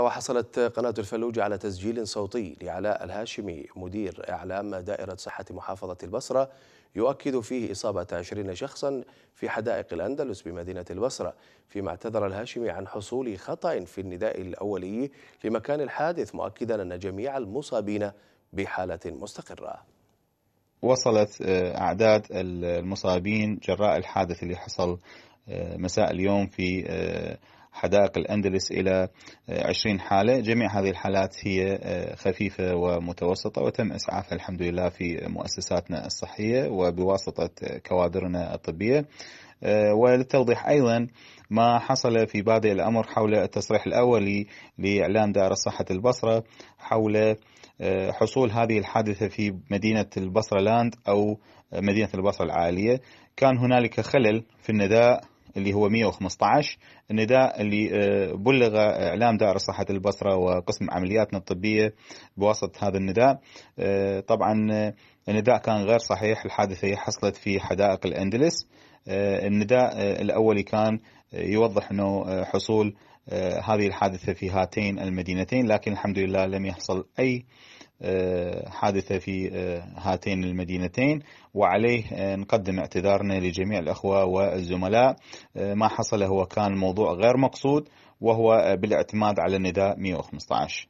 وحصلت قناة الفلوج على تسجيل صوتي لعلاء الهاشمي مدير إعلام دائرة صحة محافظة البصرة يؤكد فيه إصابة 20 شخصا في حدائق الأندلس بمدينة البصرة فيما اعتذر الهاشمي عن حصول خطأ في النداء الأولي لمكان الحادث مؤكدا أن جميع المصابين بحالة مستقرة وصلت آه، أعداد المصابين جراء الحادث اللي حصل آه، مساء اليوم في آه، حدائق الأندلس إلى 20 آه، حالة جميع هذه الحالات هي آه، خفيفة ومتوسطة وتم إسعافها الحمد لله في مؤسساتنا الصحية وبواسطة آه، كوادرنا الطبية وللتوضيح أيضا ما حصل في بادئ الأمر حول التصريح الأولي لإعلان دائرة صحة البصرة حول حصول هذه الحادثة في مدينة البصرة لاند أو مدينة البصرة العالية كان هنالك خلل في النداء اللي هو 115 النداء اللي آه، بلغ إعلام دائرة صحة البصرة وقسم عملياتنا الطبية بواسطة هذا النداء آه، طبعا آه، النداء كان غير صحيح الحادثة حصلت في حدائق الأندلس النداء الأولي كان يوضح أنه حصول هذه الحادثة في هاتين المدينتين لكن الحمد لله لم يحصل أي حادثة في آه، هاتين المدينتين وعليه آه، نقدم اعتذارنا لجميع الأخوة والزملاء آه، ما حصل هو كان موضوع غير مقصود وهو بالاعتماد على النداء 115